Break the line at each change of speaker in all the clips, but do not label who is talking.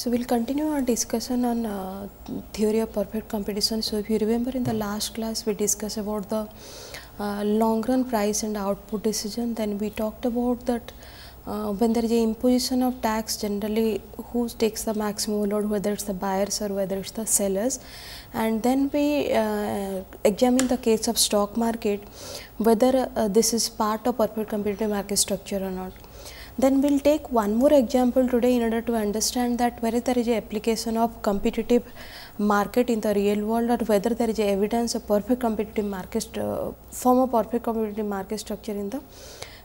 So we'll continue our discussion on uh, theory of perfect competition. So if you remember in the last class we discussed about the uh, long run price and output decision then we talked about that uh, when there is a imposition of tax generally who takes the maximum load whether it's the buyers or whether it's the sellers and then we uh, examine the case of stock market whether uh, this is part of perfect competitive market structure or not then we will take one more example today in order to understand that whether there is a application of competitive market in the real world or whether there is a evidence of perfect competitive market uh, form of perfect competitive market structure in the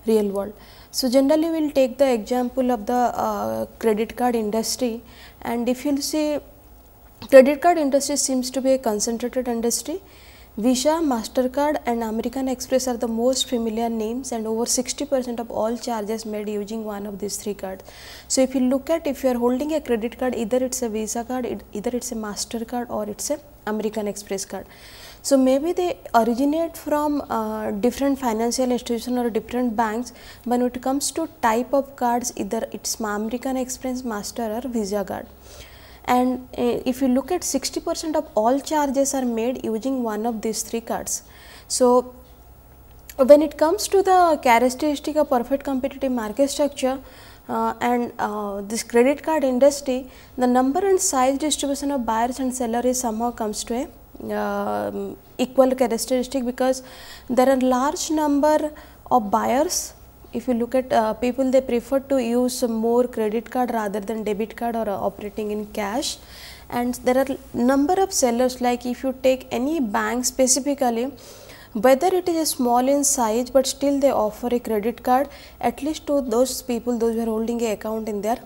real world. So, generally we will take the example of the uh, credit card industry and if you see credit card industry seems to be a concentrated industry Visa, MasterCard and American Express are the most familiar names and over 60% of all charges made using one of these three cards. So if you look at if you are holding a credit card either it's a Visa card, either it's a MasterCard or it's a American Express card. So maybe they originate from uh, different financial institution or different banks when it comes to type of cards either it's American Express, Master or Visa card and uh, if you look at 60 percent of all charges are made using one of these three cards. So, when it comes to the characteristic of perfect competitive market structure uh, and uh, this credit card industry, the number and size distribution of buyers and sellers somehow comes to a um, equal characteristic because there are large number of buyers if you look at uh, people they prefer to use more credit card rather than debit card or uh, operating in cash and there are number of sellers like if you take any bank specifically whether it is small in size but still they offer a credit card at least to those people those who are holding a account in their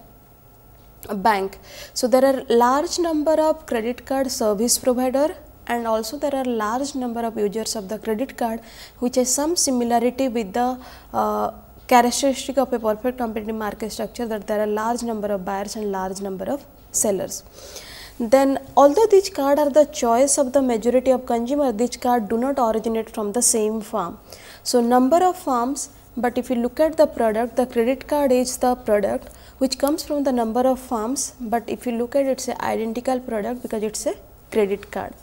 bank. So, there are large number of credit card service provider and also there are large number of users of the credit card which has some similarity with the uh, characteristic of a perfect competitive market structure that there are large number of buyers and large number of sellers. Then although these cards are the choice of the majority of consumers, these cards do not originate from the same farm. So, number of farms but if you look at the product, the credit card is the product which comes from the number of farms but if you look at it, it is a identical product because it is a credit card.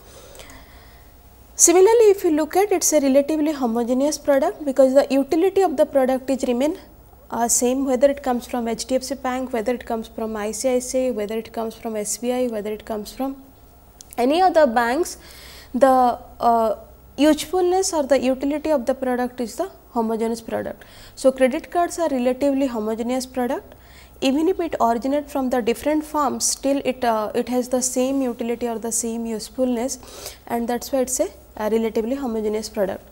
Similarly, if you look at it's a relatively homogeneous product because the utility of the product is remain uh, same whether it comes from HDFC bank, whether it comes from ICICI, whether it comes from SBI, whether it comes from any other banks, the uh, usefulness or the utility of the product is the homogeneous product. So, credit cards are relatively homogeneous product even if it originate from the different farms, still it uh, it has the same utility or the same usefulness and that's why it's a, a relatively homogeneous product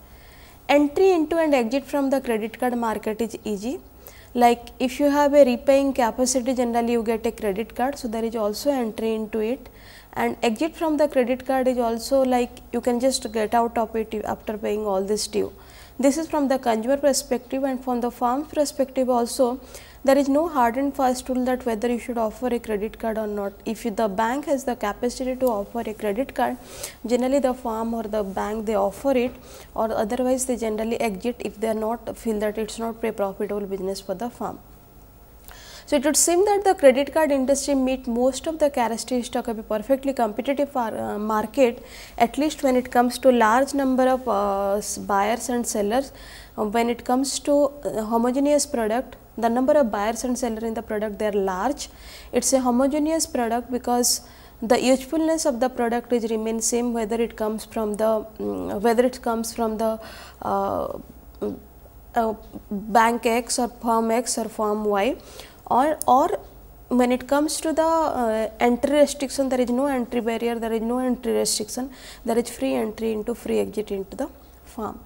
entry into and exit from the credit card market is easy like if you have a repaying capacity generally you get a credit card so there is also entry into it and exit from the credit card is also like you can just get out of it after paying all this due this is from the consumer perspective and from the farm perspective also there is no hard and fast rule that whether you should offer a credit card or not. If the bank has the capacity to offer a credit card, generally the firm or the bank they offer it or otherwise they generally exit if they are not feel that it is not a profitable business for the firm. So, it would seem that the credit card industry meet most of the characteristics of a perfectly competitive uh, market at least when it comes to large number of uh, buyers and sellers, uh, when it comes to uh, homogeneous product, the number of buyers and sellers in the product they are large. It is a homogeneous product because the usefulness of the product is remain same whether it comes from the mm, whether it comes from the uh, mm, uh, bank X or firm X or firm Y or or when it comes to the uh, entry restriction there is no entry barrier there is no entry restriction there is free entry into free exit into the firm.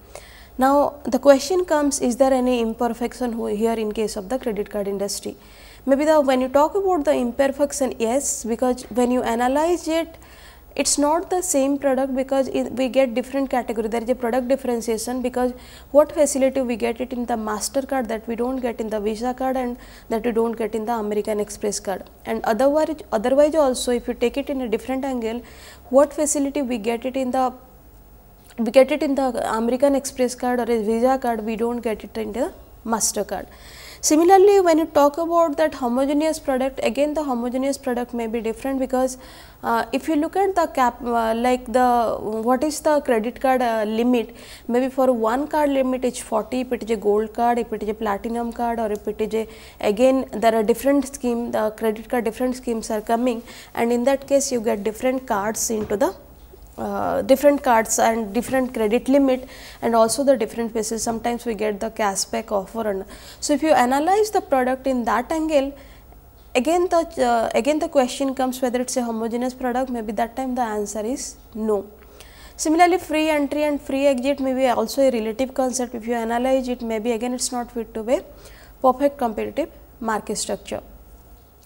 Now, the question comes is there any imperfection here in case of the credit card industry? Maybe the when you talk about the imperfection, yes, because when you analyze it, it is not the same product because it, we get different category there is a product differentiation because what facility we get it in the mastercard that we do not get in the visa card and that we do not get in the american express card and otherwise otherwise also if you take it in a different angle what facility we get it in the we get it in the American Express card or a Visa card, we do not get it in the MasterCard. Similarly, when you talk about that homogeneous product, again the homogeneous product may be different because uh, if you look at the cap uh, like the what is the credit card uh, limit, maybe for one card limit is 40 if it is a gold card, if it is a platinum card or if it is a again there are different schemes. the credit card different schemes are coming and in that case you get different cards into the uh, different cards and different credit limit and also the different faces. sometimes we get the cashback offer and so if you analyze the product in that angle again the uh, again the question comes whether it's a homogeneous product maybe that time the answer is no similarly free entry and free exit may be also a relative concept if you analyze it maybe again it's not fit to be perfect competitive market structure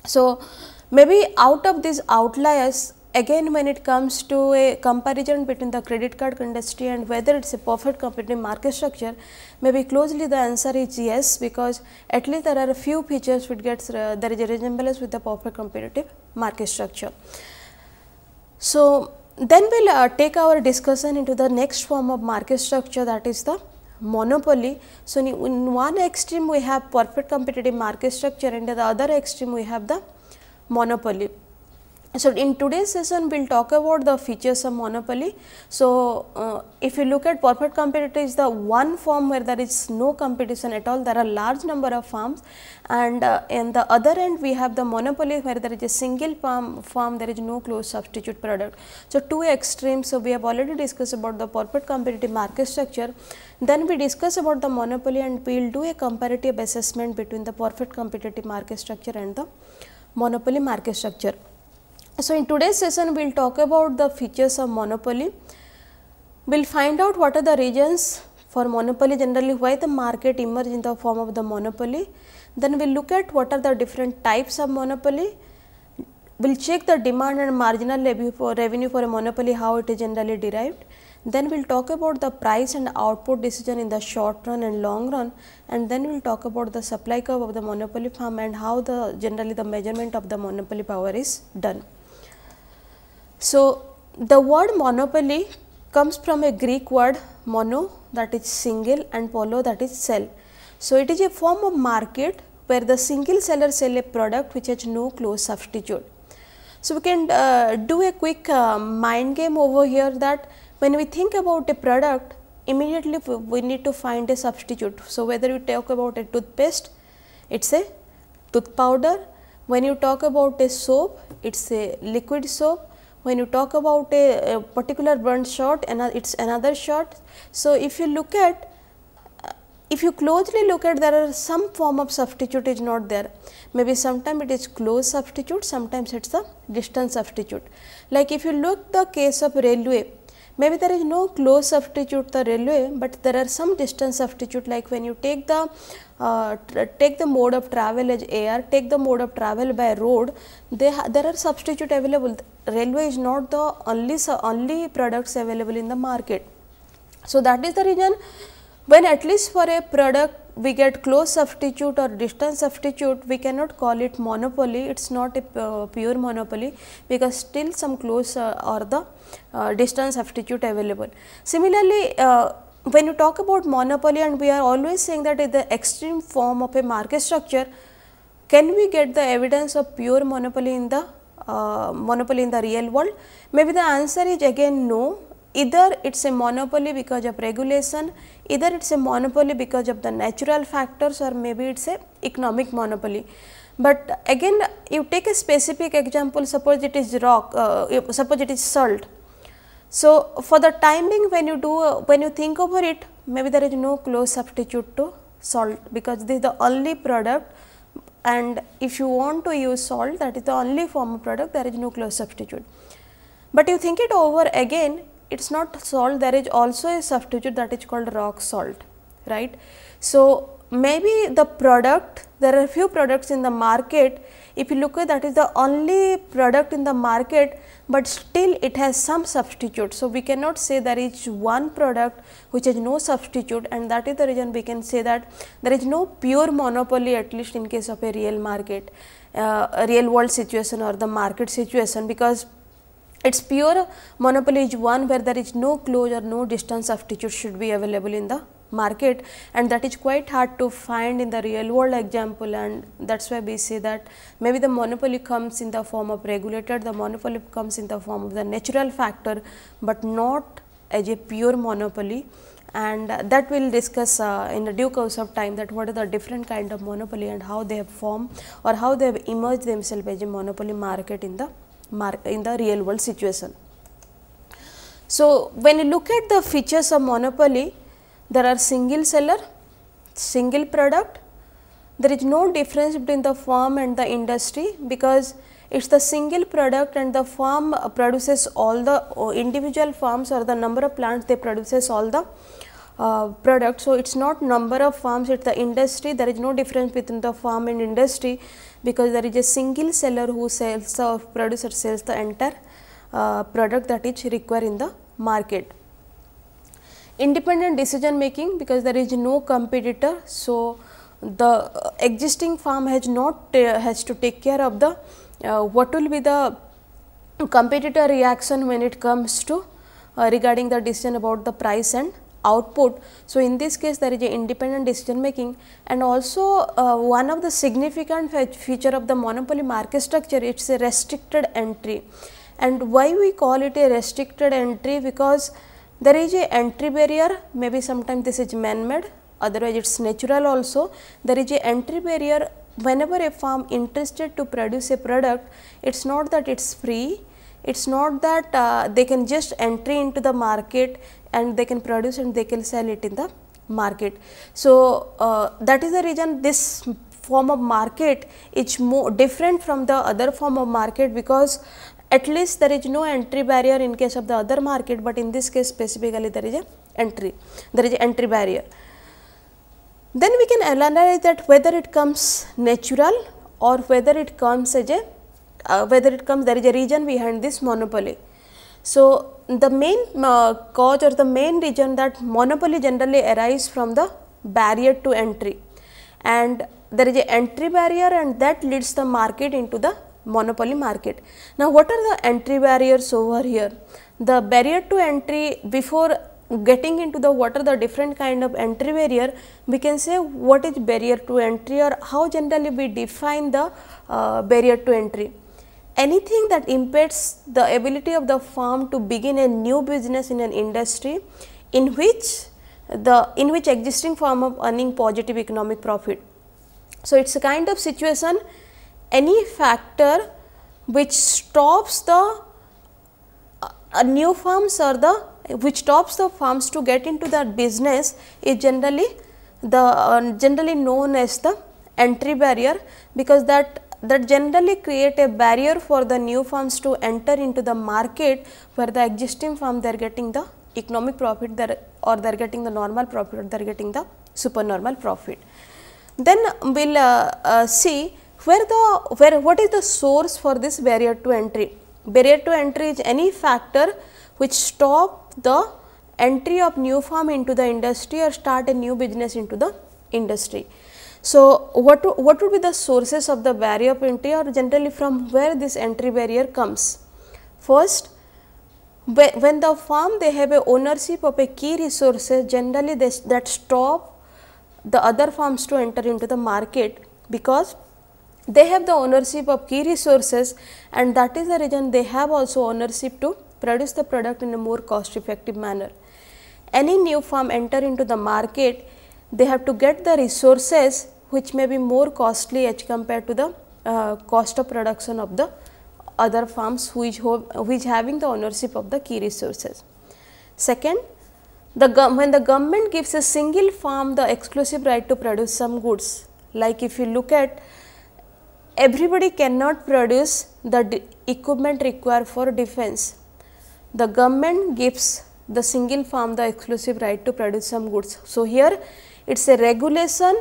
so maybe out of these outliers again when it comes to a comparison between the credit card industry and whether it is a perfect competitive market structure, maybe closely the answer is yes because at least there are a few features which gets uh, there is a resemblance with the perfect competitive market structure. So, then we will uh, take our discussion into the next form of market structure that is the monopoly. So, in one extreme we have perfect competitive market structure and in the other extreme we have the monopoly. So, in today's session we will talk about the features of monopoly. So, uh, if you look at perfect competitor is the one form where there is no competition at all there are large number of firms and uh, in the other end we have the monopoly where there is a single firm, firm there is no close substitute product. So, two extremes so we have already discussed about the perfect competitive market structure then we discuss about the monopoly and we will do a comparative assessment between the perfect competitive market structure and the monopoly market structure. So, in today's session we will talk about the features of monopoly. We will find out what are the reasons for monopoly generally why the market emerge in the form of the monopoly. Then we will look at what are the different types of monopoly. We will check the demand and marginal revenue for a monopoly how it is generally derived. Then we will talk about the price and output decision in the short run and long run and then we will talk about the supply curve of the monopoly farm and how the generally the measurement of the monopoly power is done. So, the word monopoly comes from a Greek word mono that is single and polo that is sell. So, it is a form of market where the single seller sell a product which has no close substitute. So, we can uh, do a quick uh, mind game over here that when we think about a product immediately we need to find a substitute. So, whether you talk about a toothpaste it is a tooth powder, when you talk about a soap it is a liquid soap, when you talk about a, a particular burn shot and it is another shot. So, if you look at if you closely look at there are some form of substitute is not there maybe sometimes it is close substitute sometimes it is the distance substitute. Like if you look the case of railway Maybe there is no close substitute the railway, but there are some distance substitute like when you take the uh, take the mode of travel as air, take the mode of travel by road, there are substitute available. Railway is not the only, only products available in the market. So, that is the reason when at least for a product we get close substitute or distant substitute, we cannot call it monopoly, it is not a pure monopoly because still some close uh, or the uh, distant substitute available. Similarly, uh, when you talk about monopoly and we are always saying that the extreme form of a market structure, can we get the evidence of pure monopoly in the uh, monopoly in the real world? Maybe the answer is again no, either it is a monopoly because of regulation, either it is a monopoly because of the natural factors or maybe it is a economic monopoly. But again you take a specific example suppose it is rock, uh, suppose it is salt. So, for the time being when you do, uh, when you think over it maybe there is no close substitute to salt because this is the only product and if you want to use salt that is the only form of product there is no close substitute. But you think it over again it's not salt there is also a substitute that is called rock salt right so maybe the product there are few products in the market if you look at that is the only product in the market but still it has some substitute so we cannot say there is one product which has no substitute and that is the reason we can say that there is no pure monopoly at least in case of a real market uh, a real world situation or the market situation because its pure monopoly is one where there is no close or no distance substitute should be available in the market and that is quite hard to find in the real world example and that is why we say that maybe the monopoly comes in the form of regulator, the monopoly comes in the form of the natural factor, but not as a pure monopoly and uh, that we will discuss uh, in a due course of time that what are the different kind of monopoly and how they have formed or how they have emerged themselves as a monopoly market in the in the real world situation. So, when you look at the features of monopoly, there are single seller, single product, there is no difference between the firm and the industry because it is the single product and the firm produces all the oh, individual firms or the number of plants they produces all the uh, products. So, it is not number of firms, it is the industry, there is no difference between the firm and industry because there is a single seller who sells or producer sells the entire uh, product that is required in the market. Independent decision making because there is no competitor. So, the existing farm has not uh, has to take care of the uh, what will be the competitor reaction when it comes to uh, regarding the decision about the price and output. So, in this case there is a independent decision making and also uh, one of the significant feature of the monopoly market structure it is a restricted entry. And why we call it a restricted entry because there is a entry barrier maybe sometimes this is man made otherwise it is natural also there is a entry barrier whenever a firm interested to produce a product it is not that it is free it is not that uh, they can just entry into the market and they can produce and they can sell it in the market. So, uh, that is the reason this form of market is more different from the other form of market because at least there is no entry barrier in case of the other market, but in this case specifically there is a entry, there is entry barrier. Then we can analyze that whether it comes natural or whether it comes as a, uh, whether it comes there is a reason behind this monopoly. So, the main uh, cause or the main reason that monopoly generally arises from the barrier to entry and there is a entry barrier and that leads the market into the monopoly market. Now, what are the entry barriers over here? The barrier to entry before getting into the what are the different kind of entry barrier, we can say what is barrier to entry or how generally we define the uh, barrier to entry anything that impedes the ability of the firm to begin a new business in an industry in which the in which existing firm of earning positive economic profit. So, it is a kind of situation any factor which stops the uh, new firms or the which stops the firms to get into that business is generally the uh, generally known as the entry barrier because that that generally create a barrier for the new firms to enter into the market where the existing firm they are getting the economic profit or they are getting the normal profit or they are getting the supernormal profit. Then we will uh, uh, see where the where what is the source for this barrier to entry. Barrier to entry is any factor which stop the entry of new firm into the industry or start a new business into the industry. So, what, what would be the sources of the barrier of entry or generally from where this entry barrier comes? First, when the firm they have a ownership of a key resources generally they, that stop the other firms to enter into the market because they have the ownership of key resources and that is the reason they have also ownership to produce the product in a more cost effective manner. Any new firm enter into the market they have to get the resources which may be more costly as compared to the uh, cost of production of the other farms which, which having the ownership of the key resources. Second, the when the government gives a single farm the exclusive right to produce some goods, like if you look at everybody cannot produce the equipment required for defense. The government gives the single farm the exclusive right to produce some goods. So, here it is a regulation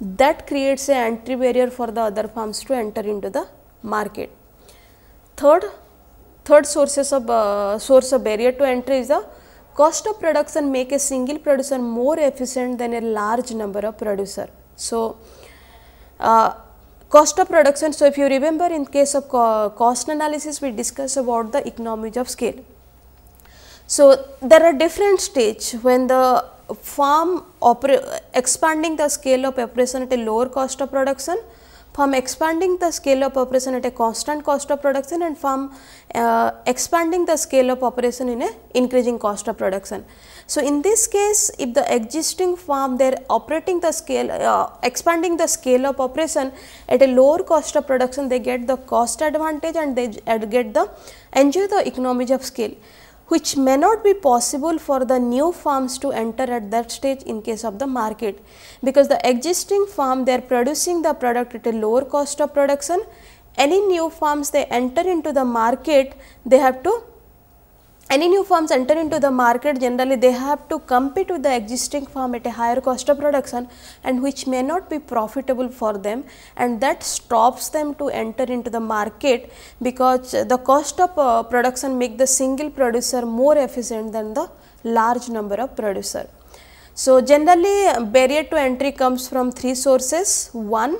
that creates a entry barrier for the other firms to enter into the market. Third, third sources of uh, source of barrier to entry is the cost of production make a single producer more efficient than a large number of producer. So, uh, cost of production. So, if you remember in case of co cost analysis we discussed about the economies of scale. So, there are different stage when the farm expanding the scale of operation at a lower cost of production, from expanding the scale of operation at a constant cost of production and from uh, expanding the scale of operation in a increasing cost of production. So, in this case if the existing farm they are operating the scale uh, expanding the scale of operation at a lower cost of production they get the cost advantage and they uh, get the enjoy the economies of scale which may not be possible for the new farms to enter at that stage in case of the market because the existing farm they are producing the product at a lower cost of production any new farms they enter into the market they have to any new firms enter into the market generally they have to compete with the existing firm at a higher cost of production and which may not be profitable for them and that stops them to enter into the market because the cost of uh, production make the single producer more efficient than the large number of producer. So, generally barrier to entry comes from three sources. One,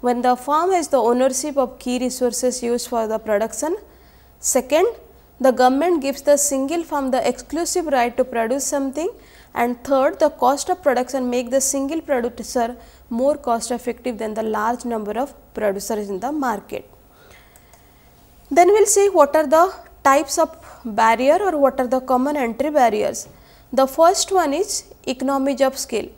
when the firm has the ownership of key resources used for the production. Second, the government gives the single firm the exclusive right to produce something and third the cost of production make the single producer more cost effective than the large number of producers in the market. Then we will see what are the types of barrier or what are the common entry barriers. The first one is economies of scale.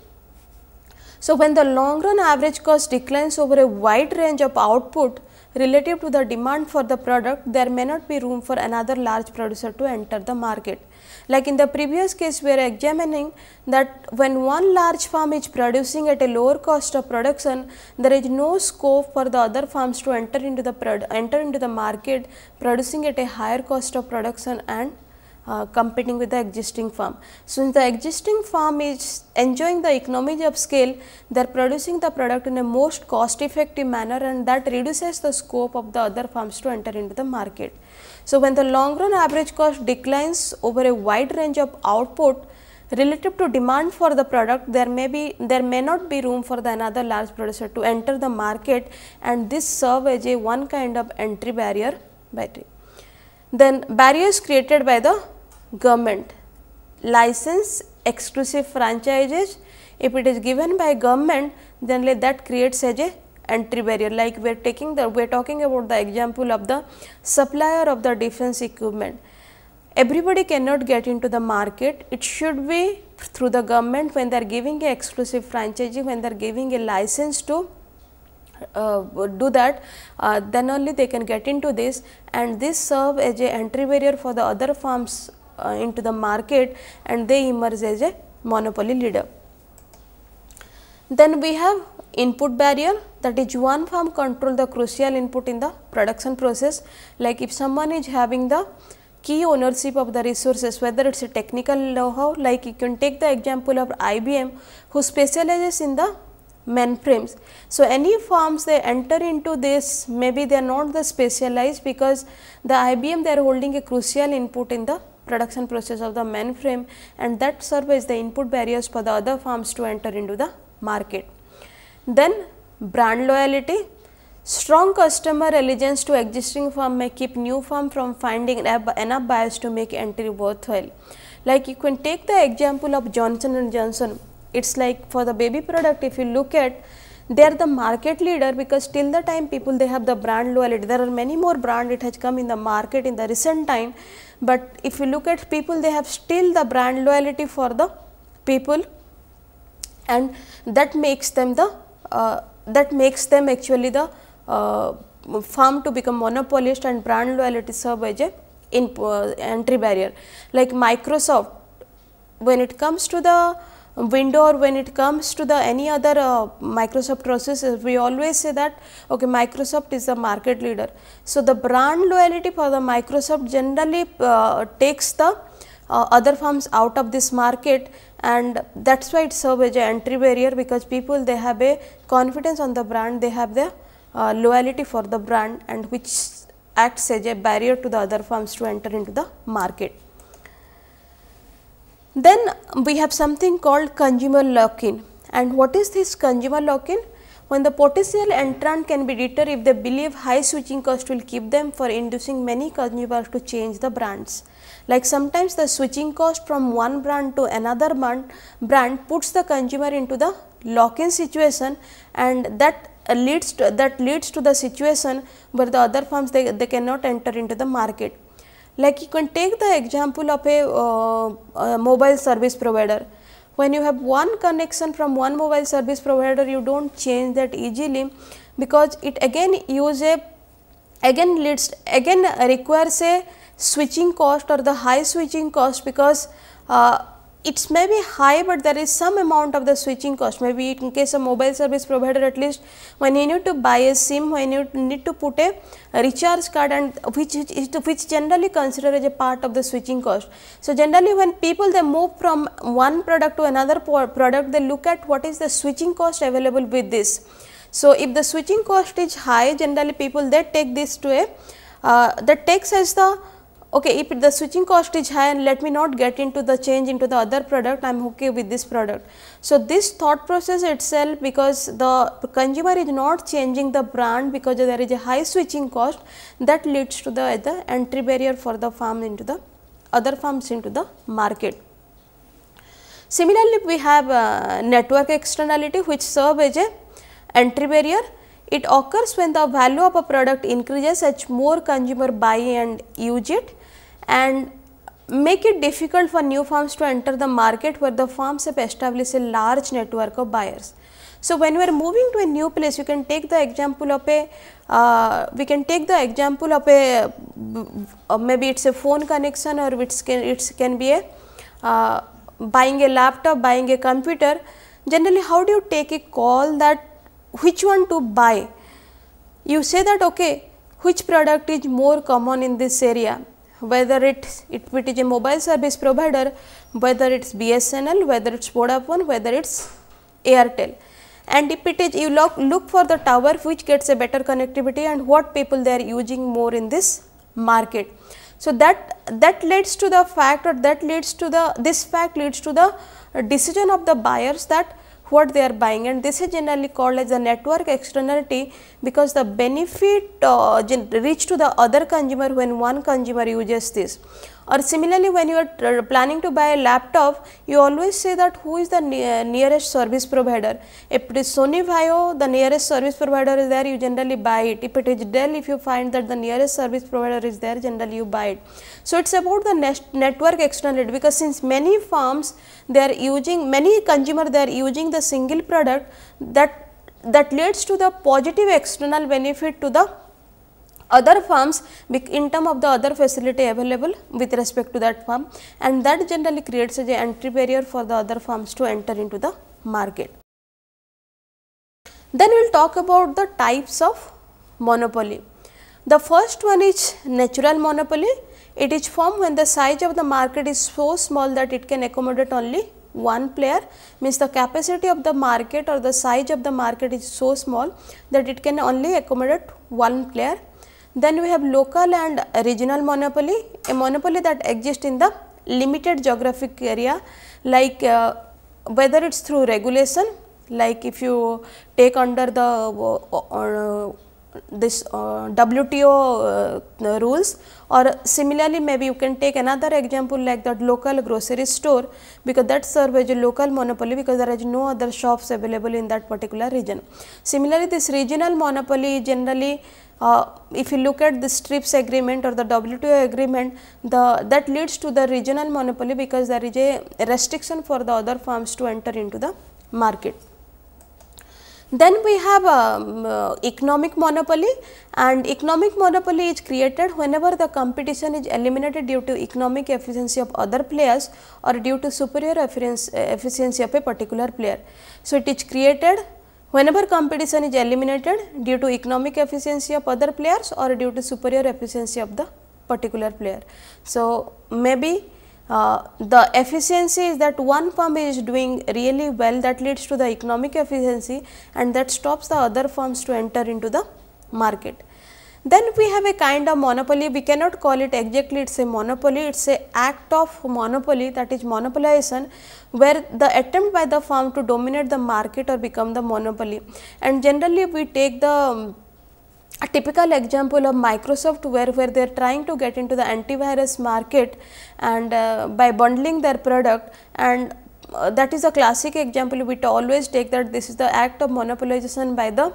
So, when the long run average cost declines over a wide range of output, relative to the demand for the product, there may not be room for another large producer to enter the market. Like in the previous case, we are examining that when one large farm is producing at a lower cost of production, there is no scope for the other farms to enter into the, enter into the market producing at a higher cost of production and uh, competing with the existing firm. Since the existing firm is enjoying the economies of scale, they are producing the product in a most cost effective manner and that reduces the scope of the other firms to enter into the market. So, when the long run average cost declines over a wide range of output, relative to demand for the product there may be there may not be room for the another large producer to enter the market and this serve as a one kind of entry barrier by then barrier is created by the government. License exclusive franchises, if it is given by government, then that creates as a entry barrier like we are taking the we are talking about the example of the supplier of the defense equipment everybody cannot get into the market it should be through the government when they are giving a exclusive franchise when they are giving a license to uh, do that, uh, then only they can get into this and this serve as a entry barrier for the other firms uh, into the market and they emerge as a monopoly leader. Then we have input barrier that is one firm control the crucial input in the production process like if someone is having the key ownership of the resources whether it is a technical know-how like you can take the example of IBM who specializes in the mainframes. So, any firms they enter into this maybe they are not the specialized because the IBM they are holding a crucial input in the production process of the mainframe and that serves as the input barriers for the other firms to enter into the market. Then brand loyalty, strong customer allegiance to existing firm may keep new firm from finding enough buyers to make entry worthwhile. Like you can take the example of Johnson & Johnson it is like for the baby product if you look at they are the market leader because till the time people they have the brand loyalty. There are many more brand it has come in the market in the recent time. But if you look at people they have still the brand loyalty for the people and that makes them the uh, that makes them actually the uh, to become monopolist and brand loyalty serve as a in, uh, entry barrier. Like Microsoft when it comes to the window or when it comes to the any other uh, Microsoft processes, uh, we always say that okay, Microsoft is the market leader. So, the brand loyalty for the Microsoft generally uh, takes the uh, other firms out of this market and that is why it serves as an entry barrier because people they have a confidence on the brand, they have the uh, loyalty for the brand and which acts as a barrier to the other firms to enter into the market. Then we have something called consumer lock-in and what is this consumer lock-in? When the potential entrant can be deter if they believe high switching cost will keep them for inducing many consumers to change the brands. Like sometimes the switching cost from one brand to another brand, brand puts the consumer into the lock-in situation and that leads to, that leads to the situation where the other firms they, they cannot enter into the market. Like you can take the example of a, uh, mobile service provider. When you have one connection from one mobile service provider, you do not change that easily because it again use a again leads again requires a switching cost or the high switching cost because uh, it's be high, but there is some amount of the switching cost. Maybe in case of mobile service provider, at least when you need to buy a SIM, when you need to put a recharge card, and which is which generally considered as a part of the switching cost. So generally, when people they move from one product to another product, they look at what is the switching cost available with this. So if the switching cost is high, generally people they take this to a uh, that takes as the okay, if the switching cost is high and let me not get into the change into the other product, I am okay with this product. So, this thought process itself because the consumer is not changing the brand because there is a high switching cost that leads to the, the entry barrier for the farm into the other firms into the market. Similarly, we have uh, network externality which serve as a entry barrier. It occurs when the value of a product increases as more consumer buy and use it and make it difficult for new firms to enter the market where the firms have established a large network of buyers. So, when we are moving to a new place, you can take the example of a, uh, we can take the example of a, uh, maybe it is a phone connection or it can, it can be a uh, buying a laptop, buying a computer. Generally, how do you take a call that which one to buy? You say that okay, which product is more common in this area whether it, it, it is a mobile service provider, whether it is BSNL, whether it is Vodafone, whether it is Airtel. And if it is you look, look for the tower which gets a better connectivity and what people they are using more in this market. So, that that leads to the fact or that leads to the this fact leads to the decision of the buyers that what they are buying and this is generally called as a network externality because the benefit uh, to the other consumer when one consumer uses this or similarly when you are planning to buy a laptop you always say that who is the ne nearest service provider. If it is Sony Vaio the nearest service provider is there you generally buy it. If it is Dell if you find that the nearest service provider is there generally you buy it. So, it is about the network externality because since many firms they are using many consumer they are using the single product that that leads to the positive external benefit to the other farms in terms of the other facility available with respect to that farm and that generally creates a entry barrier for the other farms to enter into the market. Then we will talk about the types of monopoly. The first one is natural monopoly. It is formed when the size of the market is so small that it can accommodate only one player means the capacity of the market or the size of the market is so small that it can only accommodate one player then we have local and regional monopoly, a monopoly that exists in the limited geographic area like uh, whether it is through regulation like if you take under the uh, uh this uh, WTO uh, rules or similarly maybe you can take another example like that local grocery store because that serves as a local monopoly because there is no other shops available in that particular region. Similarly, this regional monopoly generally uh, if you look at the strips agreement or the WTO agreement, the that leads to the regional monopoly because there is a restriction for the other firms to enter into the market. Then we have um, uh, economic monopoly and economic monopoly is created whenever the competition is eliminated due to economic efficiency of other players or due to superior efficiency of a particular player. So, it is created Whenever competition is eliminated due to economic efficiency of other players or due to superior efficiency of the particular player. So, maybe uh, the efficiency is that one firm is doing really well that leads to the economic efficiency and that stops the other firms to enter into the market. Then we have a kind of monopoly, we cannot call it exactly it is a monopoly, it is a act of monopoly that is monopolization where the attempt by the firm to dominate the market or become the monopoly. And generally we take the um, a typical example of Microsoft where, where they are trying to get into the antivirus market and uh, by bundling their product and uh, that is a classic example we always take that this is the act of monopolization by the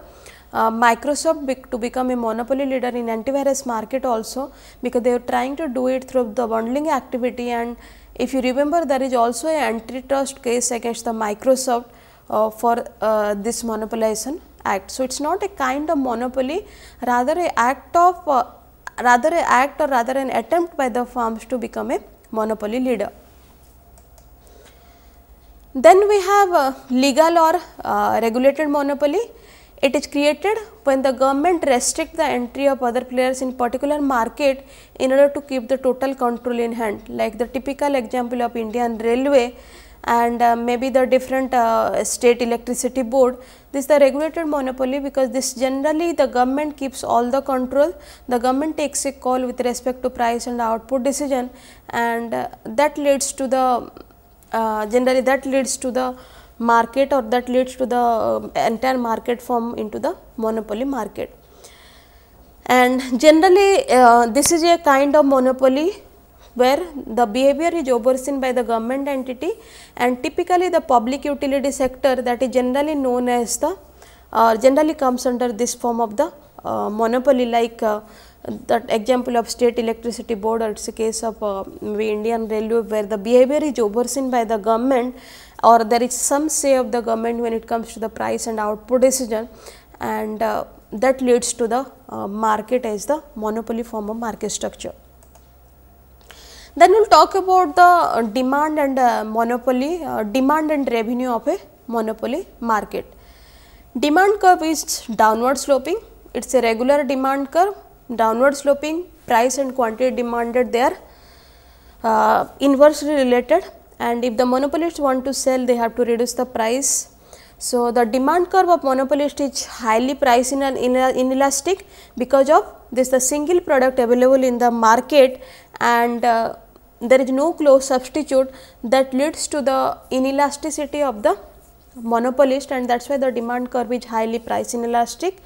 uh, Microsoft to become a monopoly leader in antivirus market also because they are trying to do it through the bundling activity and if you remember there is also an antitrust case against the Microsoft uh, for uh, this monopolization act. So, it is not a kind of monopoly rather a act of uh, rather a act or rather an attempt by the firms to become a monopoly leader. Then we have uh, legal or uh, regulated monopoly it is created when the government restrict the entry of other players in particular market in order to keep the total control in hand like the typical example of Indian railway and uh, maybe the different uh, state electricity board. This is the regulated monopoly because this generally the government keeps all the control, the government takes a call with respect to price and output decision and uh, that leads to the uh, generally that leads to the market or that leads to the uh, entire market form into the monopoly market. And generally uh, this is a kind of monopoly where the behavior is overseen by the government entity and typically the public utility sector that is generally known as the uh, generally comes under this form of the uh, monopoly like uh, that example of state electricity board or it is a case of uh, Indian railway where the behavior is overseen by the government or there is some say of the government when it comes to the price and output decision and uh, that leads to the uh, market as the monopoly form of market structure. Then we will talk about the uh, demand and uh, monopoly, uh, demand and revenue of a monopoly market. Demand curve is downward sloping, it is a regular demand curve, downward sloping, price and quantity demanded there uh, inversely related and if the monopolist want to sell they have to reduce the price. So, the demand curve of monopolist is highly price inelastic because of this the single product available in the market and uh, there is no close substitute that leads to the inelasticity of the monopolist and that is why the demand curve is highly price inelastic.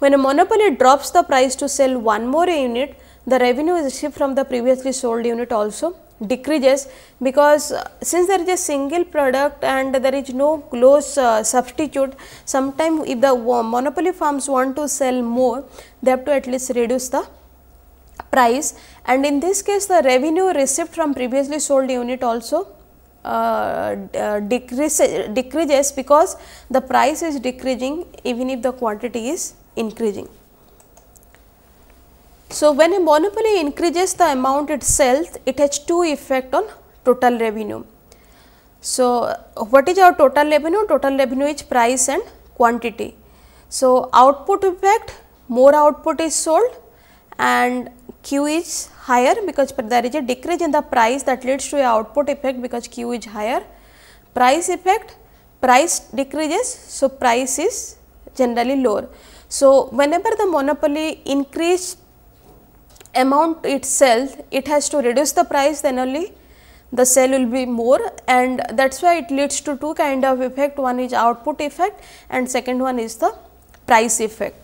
When a monopoly drops the price to sell one more unit, the revenue is received from the previously sold unit also decreases because uh, since there is a single product and there is no close uh, substitute sometimes if the monopoly firms want to sell more they have to at least reduce the price and in this case the revenue received from previously sold unit also uh, uh decrease, decreases because the price is decreasing even if the quantity is increasing. So, when a monopoly increases the amount it sells, it has two effect on total revenue. So, what is our total revenue? Total revenue is price and quantity. So, output effect more output is sold and Q is higher because there is a decrease in the price that leads to a output effect because Q is higher. Price effect, price decreases, so price is generally lower. So, whenever the monopoly increases amount itself it has to reduce the price then only the sale will be more and that is why it leads to two kind of effect one is output effect and second one is the price effect.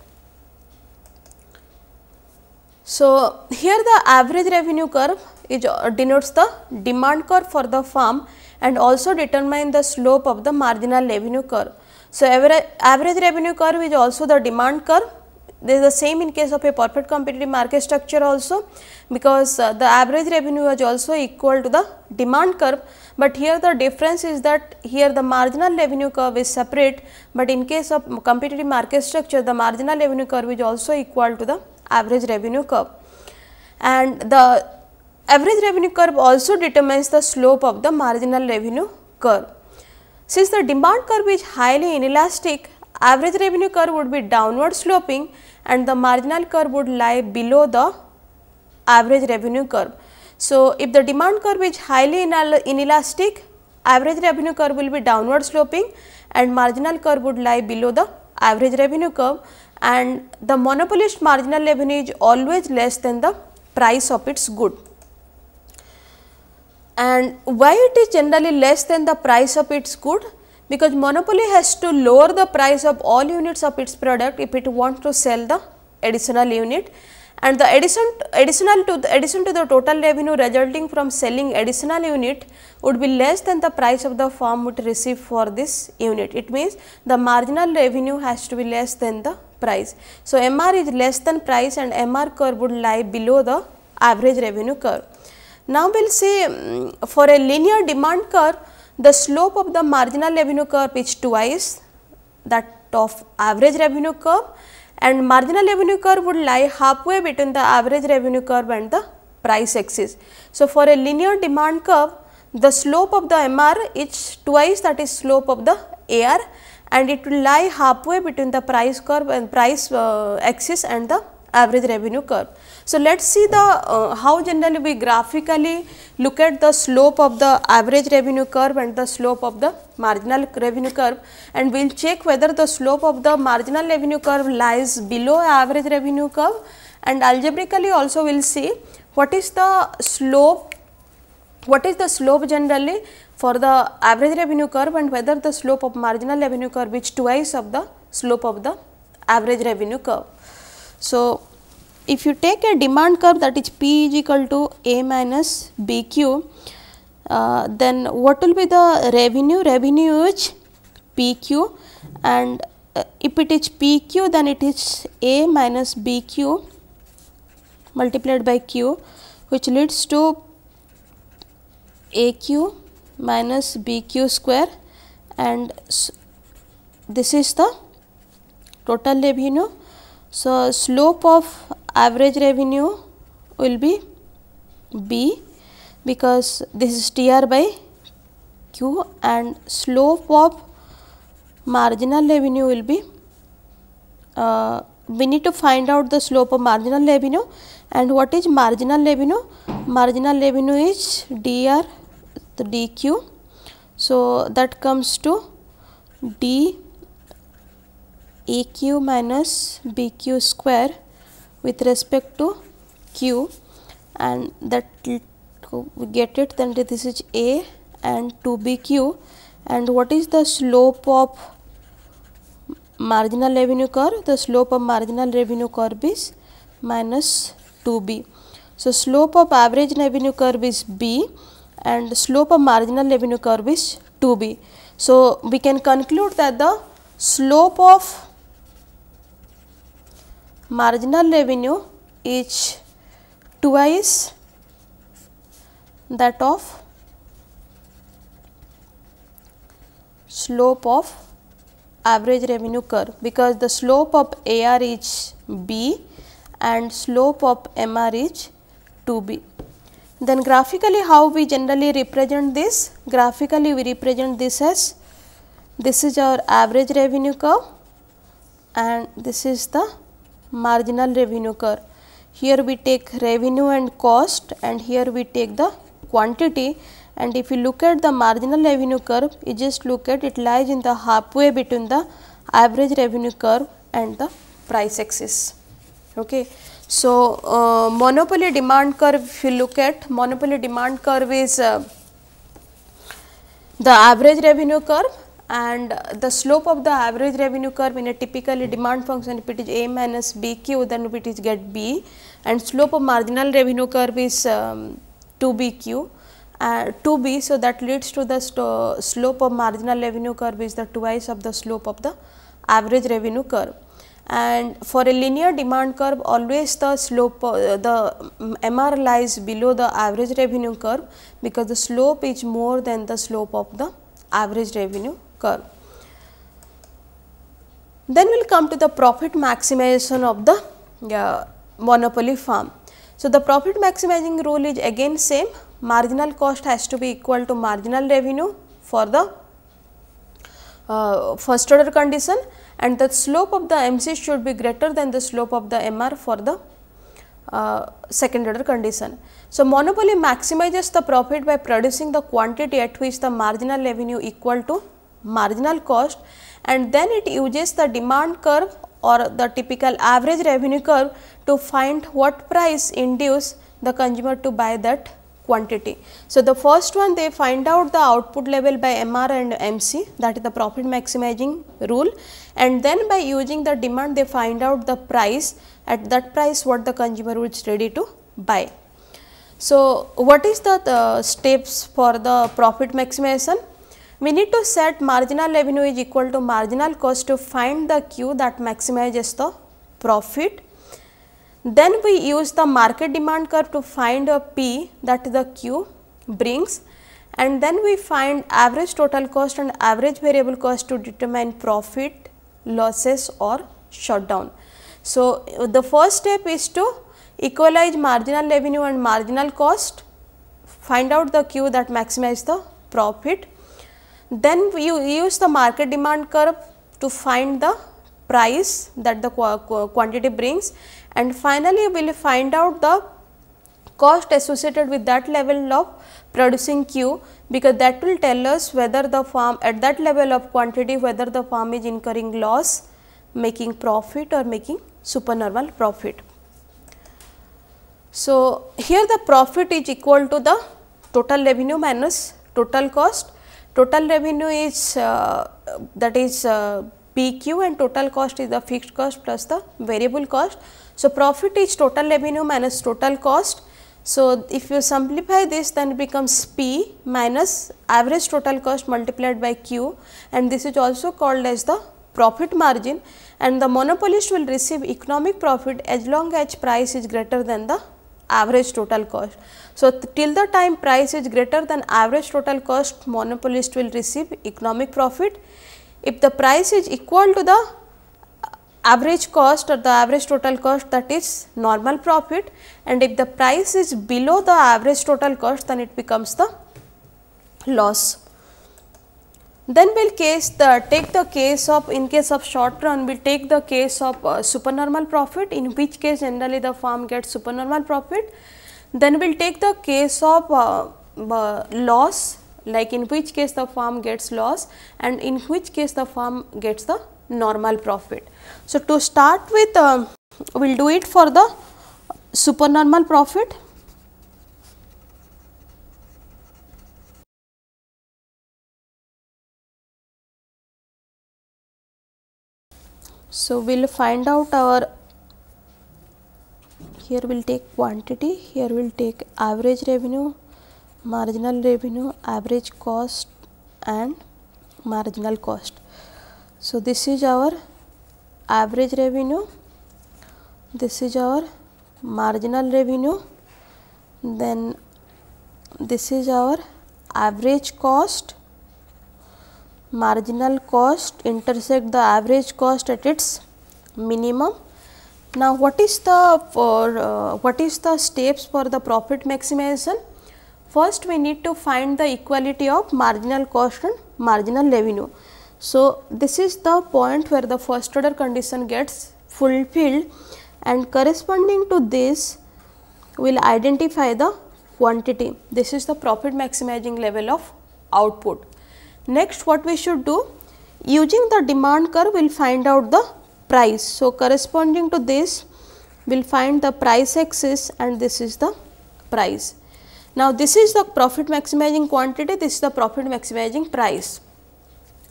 So, here the average revenue curve is uh, denotes the demand curve for the firm and also determine the slope of the marginal revenue curve. So, average, average revenue curve is also the demand curve this is the same in case of a perfect competitive market structure also because uh, the average revenue is also equal to the demand curve, but here the difference is that here the marginal revenue curve is separate, but in case of competitive market structure the marginal revenue curve is also equal to the average revenue curve. And the average revenue curve also determines the slope of the marginal revenue curve. Since the demand curve is highly inelastic, average revenue curve would be downward sloping and the marginal curve would lie below the average revenue curve. So, if the demand curve is highly inelastic, average revenue curve will be downward sloping and marginal curve would lie below the average revenue curve and the monopolist marginal revenue is always less than the price of its good. And why it is generally less than the price of its good? because monopoly has to lower the price of all units of its product if it wants to sell the additional unit and the addition additional to the addition to the total revenue resulting from selling additional unit would be less than the price of the firm would receive for this unit. It means the marginal revenue has to be less than the price. So, MR is less than price and MR curve would lie below the average revenue curve. Now, we will say um, mm, for a linear demand curve the slope of the marginal revenue curve is twice that of average revenue curve and marginal revenue curve would lie halfway between the average revenue curve and the price axis. So, for a linear demand curve, the slope of the MR is twice that is slope of the AR and it will lie halfway between the price curve and price uh, axis and the average revenue curve. So, let us see the uh, how generally we graphically look at the slope of the average revenue curve and the slope of the marginal revenue curve and we will check whether the slope of the marginal revenue curve lies below average revenue curve and algebraically also we will see what is the slope what is the slope generally for the average revenue curve and whether the slope of marginal revenue curve is twice of the slope of the average revenue curve. So, if you take a demand curve that is P is equal to A minus BQ, uh, then what will be the revenue? Revenue is PQ and uh, if it is PQ then it is A minus BQ multiplied by Q which leads to AQ minus BQ square and this is the total revenue so, slope of average revenue will be B because this is TR by Q and slope of marginal revenue will be uh, we need to find out the slope of marginal revenue and what is marginal revenue marginal revenue is dr dq so that comes to d AQ minus BQ square with respect to Q and that we get it then this is A and 2BQ and what is the slope of marginal revenue curve? The slope of marginal revenue curve is minus 2B. So slope of average revenue curve is B and slope of marginal revenue curve is 2B. So we can conclude that the slope of marginal revenue is twice that of slope of average revenue curve because the slope of AR is B and slope of MR is 2B. Then graphically how we generally represent this? Graphically we represent this as this is our average revenue curve and this is the marginal revenue curve. Here we take revenue and cost and here we take the quantity and if you look at the marginal revenue curve, you just look at it lies in the halfway between the average revenue curve and the price axis. Okay. So, uh, monopoly demand curve if you look at monopoly demand curve is uh, the average revenue curve and the slope of the average revenue curve in a typically demand function if it is a minus bq then it is get b and slope of marginal revenue curve is um, 2bq uh, 2b so that leads to the slope of marginal revenue curve is the twice of the slope of the average revenue curve and for a linear demand curve always the slope uh, the mr lies below the average revenue curve because the slope is more than the slope of the average revenue curve. Then we will come to the profit maximization of the uh, monopoly firm. So, the profit maximizing rule is again same marginal cost has to be equal to marginal revenue for the uh, first order condition and the slope of the MC should be greater than the slope of the MR for the uh, second order condition. So, monopoly maximizes the profit by producing the quantity at which the marginal revenue equal to marginal cost and then it uses the demand curve or the typical average revenue curve to find what price induce the consumer to buy that quantity. So, the first one they find out the output level by MR and MC that is the profit maximizing rule and then by using the demand they find out the price at that price what the consumer is ready to buy. So, what is the, the steps for the profit maximization? We need to set marginal revenue is equal to marginal cost to find the Q that maximizes the profit. Then we use the market demand curve to find a P that the Q brings and then we find average total cost and average variable cost to determine profit, losses or shutdown. So, uh, the first step is to equalize marginal revenue and marginal cost, find out the Q that maximizes the profit then you use the market demand curve to find the price that the quantity brings and finally you will find out the cost associated with that level of producing Q because that will tell us whether the farm at that level of quantity whether the farm is incurring loss, making profit or making supernormal profit. So, here the profit is equal to the total revenue minus total cost total revenue is uh, that is uh, PQ and total cost is the fixed cost plus the variable cost. So, profit is total revenue minus total cost. So, if you simplify this then it becomes P minus average total cost multiplied by Q and this is also called as the profit margin and the monopolist will receive economic profit as long as price is greater than the average total cost. So, till the time price is greater than average total cost monopolist will receive economic profit. If the price is equal to the average cost or the average total cost that is normal profit and if the price is below the average total cost then it becomes the loss. Then we will case the, take the case of in case of short run we will take the case of uh, supernormal profit in which case generally the firm gets supernormal profit. Then we will take the case of uh, uh, loss like in which case the firm gets loss and in which case the firm gets the normal profit. So, to start with uh, we will do it for the supernormal profit so we'll find out our here we'll take quantity here we'll take average revenue marginal revenue average cost and marginal cost so this is our average revenue this is our marginal revenue then this is our average cost marginal cost intersect the average cost at its minimum. Now, what is the for uh, what is the steps for the profit maximization? First, we need to find the equality of marginal cost and marginal revenue. So, this is the point where the first order condition gets fulfilled and corresponding to this we will identify the quantity. This is the profit maximizing level of output. Next what we should do? Using the demand curve we will find out the price. So, corresponding to this we will find the price axis and this is the price. Now, this is the profit maximizing quantity, this is the profit maximizing price.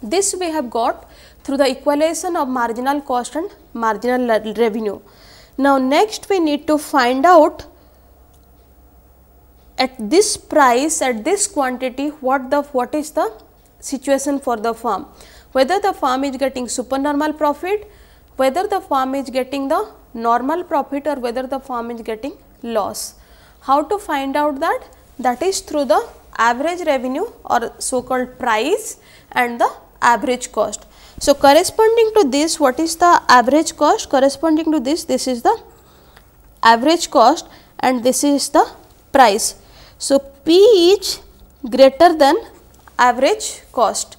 This we have got through the equalization of marginal cost and marginal revenue. Now, next we need to find out at this price, at this quantity, what the what is the situation for the firm, whether the firm is getting supernormal profit, whether the firm is getting the normal profit or whether the firm is getting loss. How to find out that? That is through the average revenue or so called price and the average cost. So, corresponding to this what is the average cost? Corresponding to this, this is the average cost and this is the price. So, P is greater than average cost.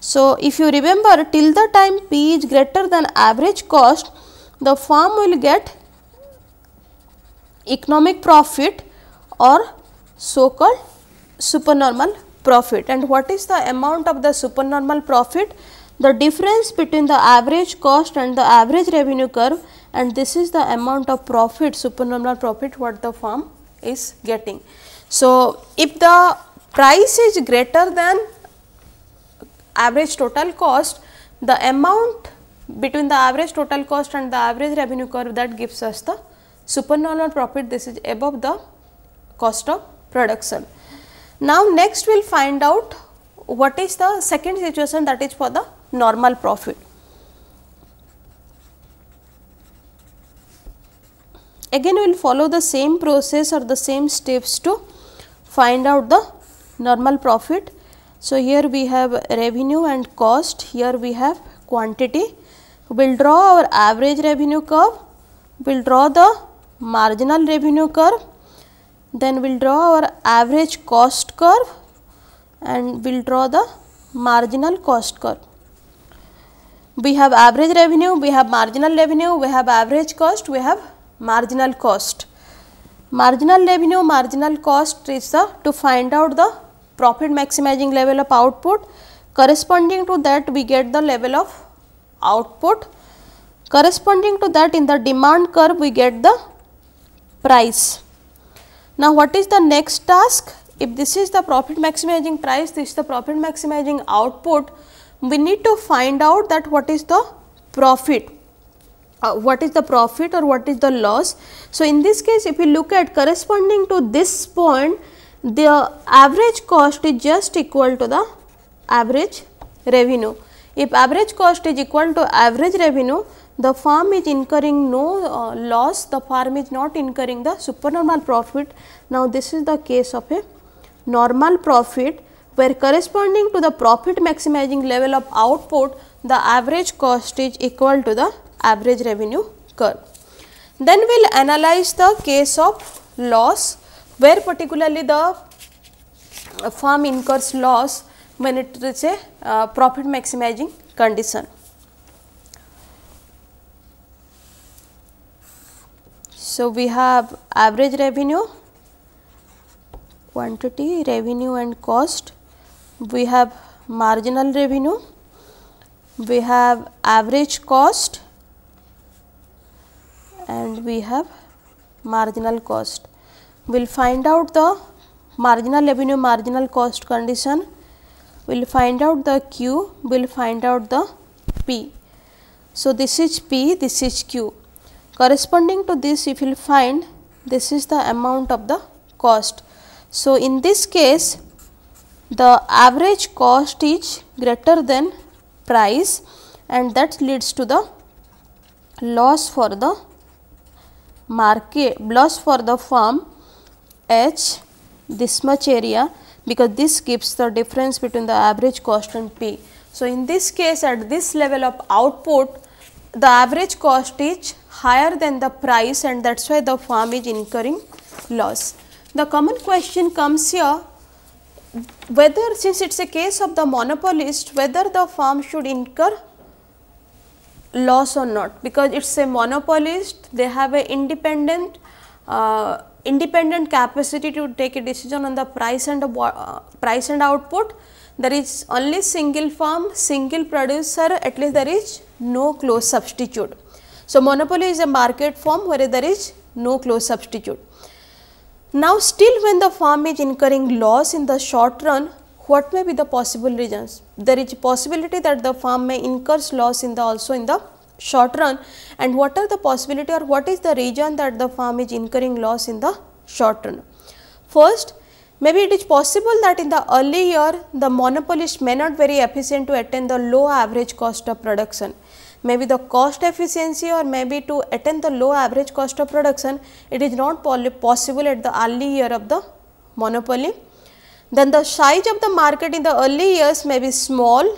So, if you remember till the time P is greater than average cost, the firm will get economic profit or so called supernormal profit. And what is the amount of the supernormal profit? The difference between the average cost and the average revenue curve and this is the amount of profit, supernormal profit what the firm is getting. So, if the price is greater than average total cost, the amount between the average total cost and the average revenue curve that gives us the supernormal profit this is above the cost of production. Now, next we will find out what is the second situation that is for the normal profit. Again we will follow the same process or the same steps to find out the normal profit. So, here we have revenue and cost, here we have quantity. We will draw our average revenue curve, we will draw the marginal revenue curve, then we will draw our average cost curve and we will draw the marginal cost curve. We have average revenue, we have marginal revenue, we have average cost, we have marginal cost. Marginal revenue, marginal cost is the to find out the profit maximizing level of output corresponding to that we get the level of output corresponding to that in the demand curve we get the price. Now what is the next task? If this is the profit maximizing price, this is the profit maximizing output, we need to find out that what is the profit. Uh, what is the profit or what is the loss. So, in this case if we look at corresponding to this point the average cost is just equal to the average revenue. If average cost is equal to average revenue, the firm is incurring no uh, loss, the firm is not incurring the supernormal profit. Now, this is the case of a normal profit where corresponding to the profit maximizing level of output, the average cost is equal to the average revenue curve. Then we will analyze the case of loss where particularly the uh, firm incurs loss when it is a uh, profit maximizing condition. So, we have average revenue, quantity, revenue and cost, we have marginal revenue, we have average cost and we have marginal cost we will find out the marginal revenue marginal cost condition we will find out the q we will find out the p so this is p this is q corresponding to this if you will find this is the amount of the cost so in this case the average cost is greater than price and that leads to the loss for the market loss for the firm H this much area because this gives the difference between the average cost and P. So, in this case at this level of output the average cost is higher than the price and that is why the farm is incurring loss. The common question comes here whether since it is a case of the monopolist whether the farm should incur loss or not because it is a monopolist they have a independent uh, independent capacity to take a decision on the price and the, uh, price and output there is only single farm single producer at least there is no close substitute so monopoly is a market form where there is no close substitute now still when the farm is incurring loss in the short run what may be the possible reasons there is possibility that the farm may incur loss in the also in the short run and what are the possibility or what is the region that the farm is incurring loss in the short run. First, maybe it is possible that in the early year the monopolist may not very efficient to attain the low average cost of production. Maybe the cost efficiency or maybe to attain the low average cost of production, it is not possible at the early year of the monopoly. Then the size of the market in the early years may be small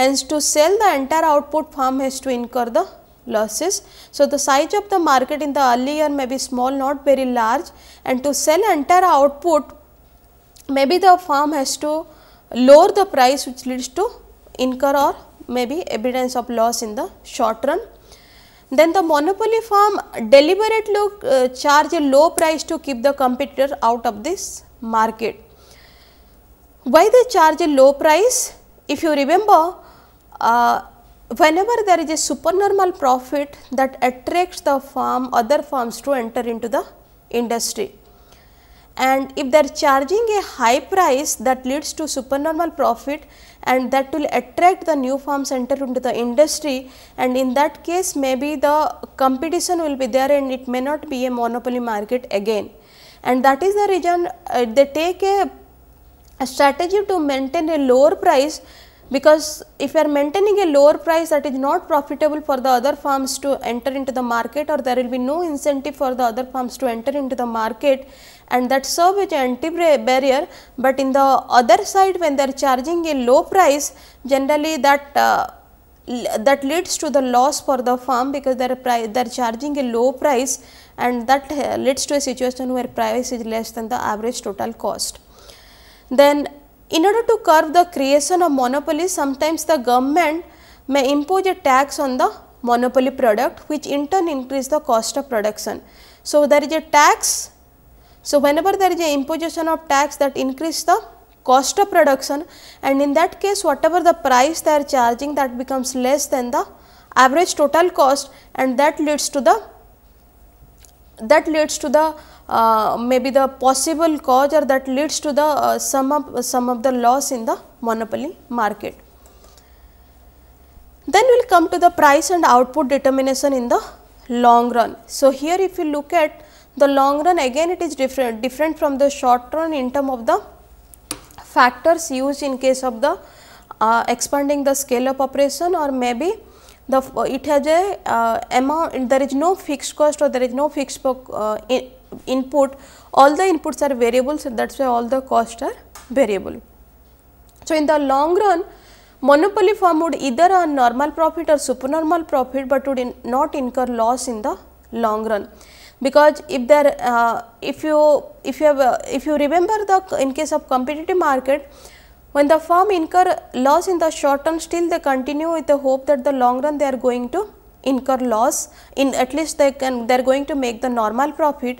Hence, to sell the entire output farm has to incur the losses. So, the size of the market in the early year may be small not very large and to sell entire output maybe the farm has to lower the price which leads to incur or maybe evidence of loss in the short run. Then the monopoly firm deliberately uh, charge a low price to keep the competitor out of this market. Why they charge a low price? If you remember uh, whenever there is a supernormal profit that attracts the firm other firms to enter into the industry and if they are charging a high price that leads to supernormal profit and that will attract the new firms enter into the industry and in that case maybe the competition will be there and it may not be a monopoly market again and that is the reason uh, they take a, a strategy to maintain a lower price because if you are maintaining a lower price that is not profitable for the other firms to enter into the market or there will be no incentive for the other firms to enter into the market and that serves as an anti-barrier, but in the other side when they are charging a low price generally that uh, that leads to the loss for the firm because they are they are charging a low price and that uh, leads to a situation where price is less than the average total cost. Then in order to curb the creation of monopolies, sometimes the government may impose a tax on the monopoly product which in turn increase the cost of production. So, there is a tax. So, whenever there is a imposition of tax that increase the cost of production and in that case whatever the price they are charging that becomes less than the average total cost and that leads to the that leads to the uh, maybe the possible cause or that leads to the uh, some of some of the loss in the monopoly market. Then we will come to the price and output determination in the long run. So, here if you look at the long run again it is different, different from the short run in term of the factors used in case of the uh, expanding the scale up operation or maybe the it has a uh, amount there is no fixed cost or there is no fixed uh, input, all the inputs are variables and that is why all the costs are variable. So, in the long run monopoly firm would either earn normal profit or supernormal profit, but would in not incur loss in the long run because if there uh, if you if you have uh, if you remember the in case of competitive market when the firm incur loss in the short term still they continue with the hope that the long run they are going to incur loss in at least they can they are going to make the normal profit.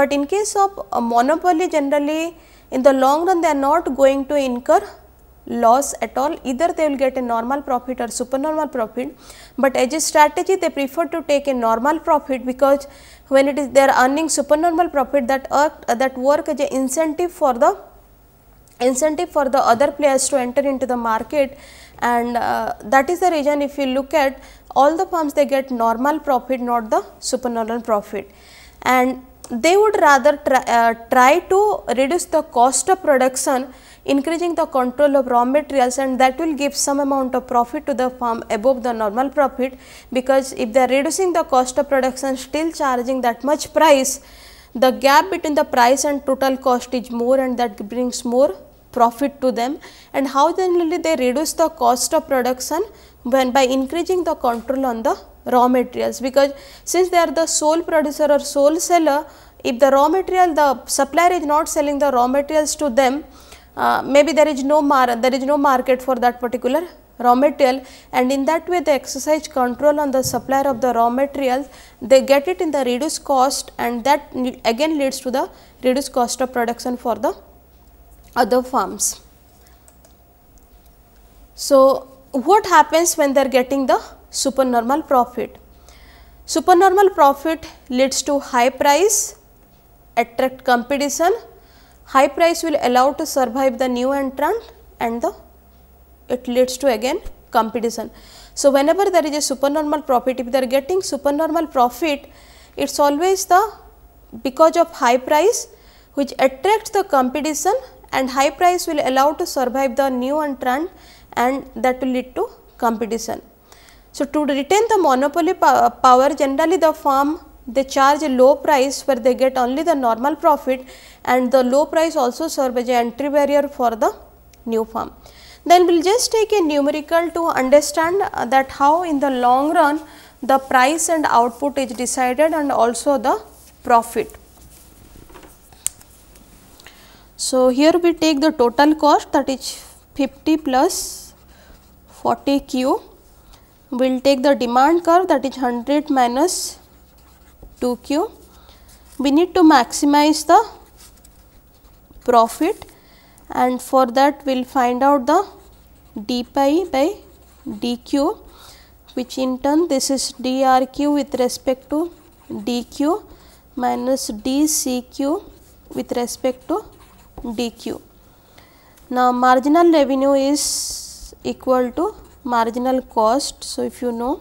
But in case of monopoly generally in the long run they are not going to incur loss at all either they will get a normal profit or supernormal profit, but as a strategy they prefer to take a normal profit because when it is they are earning supernormal profit that work, uh, that work as a incentive for the incentive for the other players to enter into the market and uh, that is the reason if you look at all the firms they get normal profit not the supernormal profit and they would rather try, uh, try to reduce the cost of production increasing the control of raw materials and that will give some amount of profit to the firm above the normal profit because if they are reducing the cost of production still charging that much price the gap between the price and total cost is more and that brings more profit to them and how generally they reduce the cost of production when by increasing the control on the raw materials because since they are the sole producer or sole seller if the raw material the supplier is not selling the raw materials to them uh, maybe there is no mar there is no market for that particular raw material and in that way they exercise control on the supplier of the raw materials they get it in the reduced cost and that again leads to the reduced cost of production for the other farms so what happens when they are getting the supernormal profit? Supernormal profit leads to high price, attract competition, high price will allow to survive the new entrant and the it leads to again competition. So, whenever there is a supernormal profit, if they are getting supernormal profit, it is always the because of high price which attracts the competition and high price will allow to survive the new entrant and that will lead to competition. So, to retain the monopoly uh, power generally the firm they charge a low price where they get only the normal profit and the low price also serve as an entry barrier for the new firm. Then we will just take a numerical to understand uh, that how in the long run the price and output is decided and also the profit. So, here we take the total cost that is 50 plus 40 q will take the demand curve that is 100 minus 2 q we need to maximize the profit and for that we will find out the d pi by dq which in turn this is drq with respect to dq minus dcq with respect to dq. Now marginal revenue is equal to marginal cost. So, if you know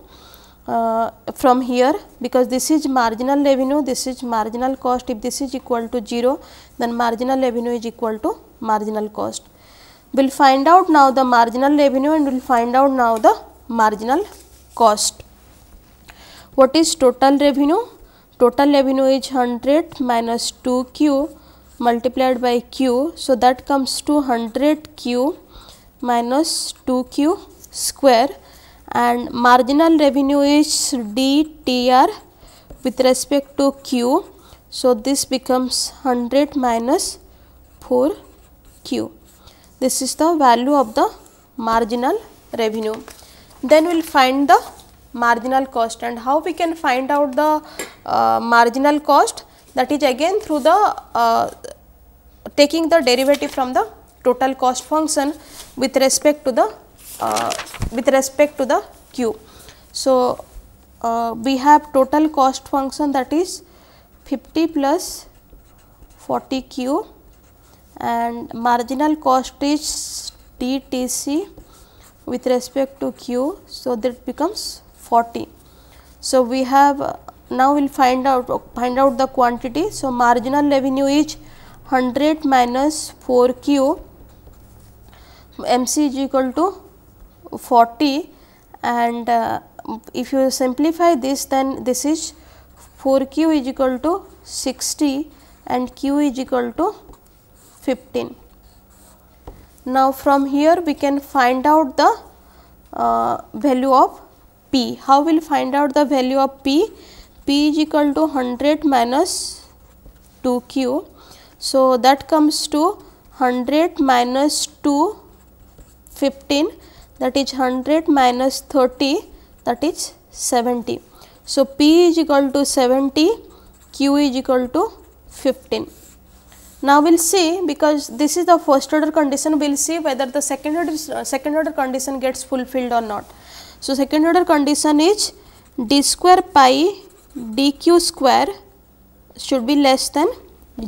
uh, from here because this is marginal revenue, this is marginal cost if this is equal to 0 then marginal revenue is equal to marginal cost. We will find out now the marginal revenue and we will find out now the marginal cost. What is total revenue? Total revenue is 100 minus 2q multiplied by q. So, that comes to 100q minus 2q square and marginal revenue is DTR with respect to Q. So, this becomes 100 minus 4Q. This is the value of the marginal revenue. Then we will find the marginal cost and how we can find out the uh, marginal cost that is again through the uh, taking the derivative from the total cost function with respect to the uh, with respect to the Q. So, uh, we have total cost function that is 50 plus 40 Q and marginal cost is DTC with respect to Q. So, that becomes 40. So, we have uh, now we will find out find out the quantity. So, marginal revenue is 100 minus 4 Q MC is equal to 40 and uh, if you simplify this then this is 4Q is equal to 60 and Q is equal to 15. Now, from here we can find out the uh, value of P. How we will find out the value of P? P is equal to 100 minus 2Q. So, that comes to 100 minus 2 15 that is 100 minus 30 that is 70. So, P is equal to 70, Q is equal to 15. Now, we will see because this is the first order condition, we will see whether the second order, second order condition gets fulfilled or not. So, second order condition is d square pi dq square should be less than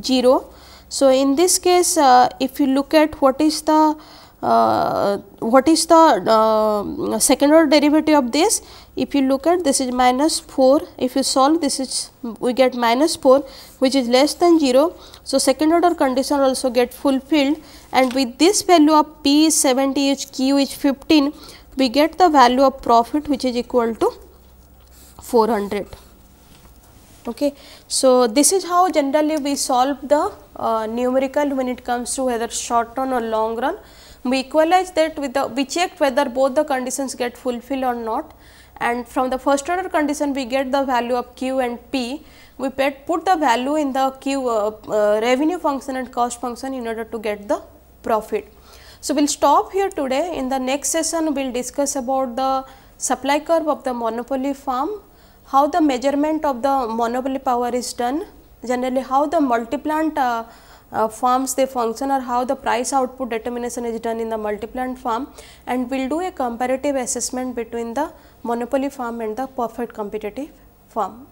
0. So, in this case, uh, if you look at what is the uh, what is the uh, second order derivative of this if you look at this is minus 4 if you solve this is we get minus 4 which is less than 0 so second order condition also get fulfilled and with this value of p is 70 H Q is 15 we get the value of profit which is equal to 400 okay so this is how generally we solve the uh, numerical when it comes to whether short run or long run we equalize that with the we check whether both the conditions get fulfilled or not and from the first order condition we get the value of q and p we put the value in the q uh, uh, revenue function and cost function in order to get the profit. So, we will stop here today in the next session we will discuss about the supply curve of the monopoly farm, how the measurement of the monopoly power is done, generally how the multi plant uh, uh, forms they function or how the price output determination is done in the multiplant form and we will do a comparative assessment between the monopoly form and the perfect competitive form.